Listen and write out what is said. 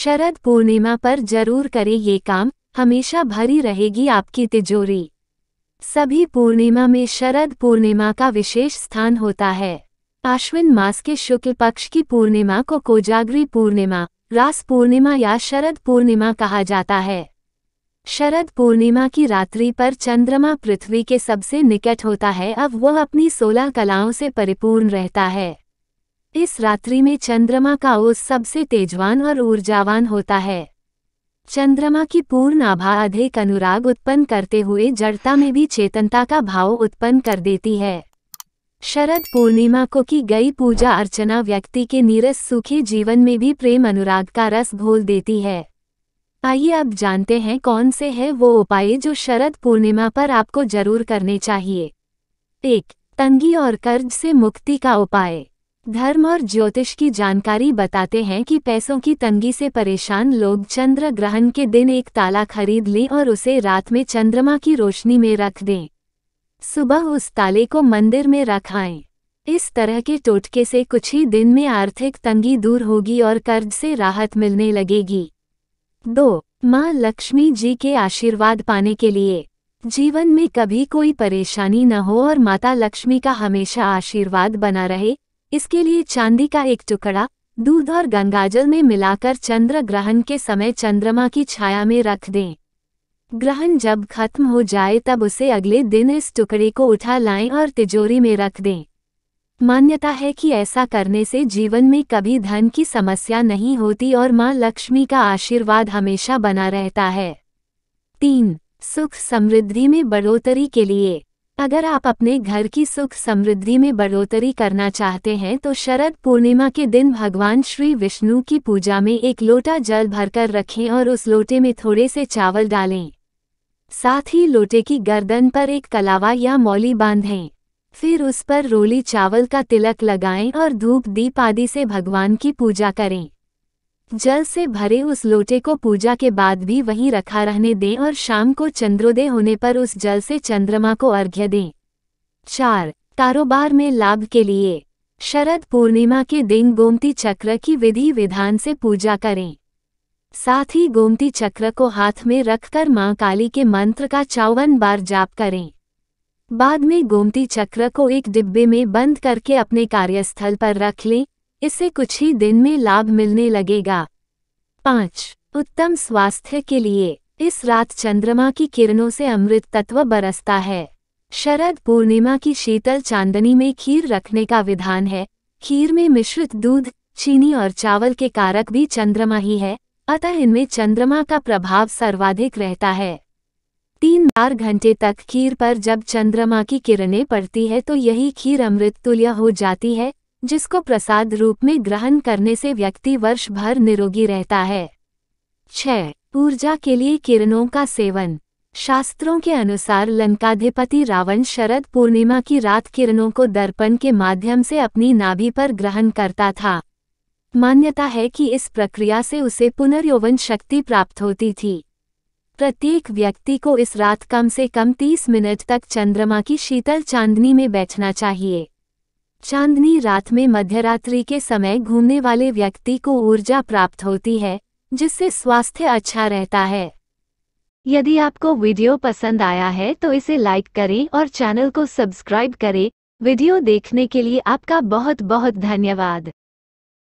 शरद पूर्णिमा पर जरूर करें ये काम हमेशा भरी रहेगी आपकी तिजोरी सभी पूर्णिमा में शरद पूर्णिमा का विशेष स्थान होता है आश्विन मास के शुक्ल पक्ष की पूर्णिमा को कोजागरी पूर्णिमा रास पूर्णिमा या शरद पूर्णिमा कहा जाता है शरद पूर्णिमा की रात्रि पर चंद्रमा पृथ्वी के सबसे निकट होता है अब वह अपनी सोलह कलाओं से परिपूर्ण रहता है इस रात्रि में चंद्रमा का उस सबसे तेजवान और ऊर्जावान होता है चंद्रमा की पूर्ण आभा अधिक अनुराग उत्पन्न करते हुए जड़ता में भी चेतनता का भाव उत्पन्न कर देती है शरद पूर्णिमा को की गई पूजा अर्चना व्यक्ति के नीरस सुखी जीवन में भी प्रेम अनुराग का रस घोल देती है आइए अब जानते हैं कौन से है वो उपाय जो शरद पूर्णिमा पर आपको जरूर करने चाहिए एक तंगी और कर्ज से मुक्ति का उपाय धर्म और ज्योतिष की जानकारी बताते हैं कि पैसों की तंगी से परेशान लोग चंद्र ग्रहण के दिन एक ताला खरीद लें और उसे रात में चंद्रमा की रोशनी में रख दें सुबह उस ताले को मंदिर में रखाएं इस तरह के टोटके से कुछ ही दिन में आर्थिक तंगी दूर होगी और कर्ज से राहत मिलने लगेगी दो माँ लक्ष्मी जी के आशीर्वाद पाने के लिए जीवन में कभी कोई परेशानी न हो और माता लक्ष्मी का हमेशा आशीर्वाद बना रहे इसके लिए चांदी का एक टुकड़ा दूध और गंगाजल में मिलाकर चंद्र ग्रहण के समय चंद्रमा की छाया में रख दें ग्रहण जब खत्म हो जाए तब उसे अगले दिन इस टुकड़े को उठा लाएं और तिजोरी में रख दें मान्यता है कि ऐसा करने से जीवन में कभी धन की समस्या नहीं होती और माँ लक्ष्मी का आशीर्वाद हमेशा बना रहता है तीन सुख समृद्धि में बढ़ोतरी के लिए अगर आप अपने घर की सुख समृद्धि में बढ़ोतरी करना चाहते हैं तो शरद पूर्णिमा के दिन भगवान श्री विष्णु की पूजा में एक लोटा जल भरकर रखें और उस लोटे में थोड़े से चावल डालें साथ ही लोटे की गर्दन पर एक कलावा या मौली बांधें फिर उस पर रोली चावल का तिलक लगाएं और धूप दीप आदि से भगवान की पूजा करें जल से भरे उस लोटे को पूजा के बाद भी वहीं रखा रहने दें और शाम को चंद्रोदय होने पर उस जल से चंद्रमा को अर्घ्य दें चार कारोबार में लाभ के लिए शरद पूर्णिमा के दिन गोमती चक्र की विधि विधान से पूजा करें साथ ही गोमती चक्र को हाथ में रखकर मां काली के मंत्र का चौवन बार जाप करें बाद में गोमती चक्र को एक डिब्बे में बंद करके अपने कार्यस्थल पर रख लें इसे कुछ ही दिन में लाभ मिलने लगेगा पाँच उत्तम स्वास्थ्य के लिए इस रात चंद्रमा की किरणों से अमृत तत्व बरसता है शरद पूर्णिमा की शीतल चांदनी में खीर रखने का विधान है खीर में मिश्रित दूध चीनी और चावल के कारक भी चंद्रमा ही है अतः इनमें चंद्रमा का प्रभाव सर्वाधिक रहता है तीन बार घंटे तक खीर पर जब चंद्रमा की किरणें पड़ती है तो यही खीर अमृत तुल्य हो जाती है जिसको प्रसाद रूप में ग्रहण करने से व्यक्ति वर्ष भर निरोगी रहता है छः ऊर्जा के लिए किरणों का सेवन शास्त्रों के अनुसार लंकाधिपति रावण शरद पूर्णिमा की रात किरणों को दर्पण के माध्यम से अपनी नाभि पर ग्रहण करता था मान्यता है कि इस प्रक्रिया से उसे पुनर्यौवन शक्ति प्राप्त होती थी प्रत्येक व्यक्ति को इस रात कम से कम 30 मिनट तक चंद्रमा की शीतल चांदनी में बैठना चाहिए चांदनी रात में मध्यरात्रि के समय घूमने वाले व्यक्ति को ऊर्जा प्राप्त होती है जिससे स्वास्थ्य अच्छा रहता है यदि आपको वीडियो पसंद आया है तो इसे लाइक करें और चैनल को सब्सक्राइब करें वीडियो देखने के लिए आपका बहुत बहुत धन्यवाद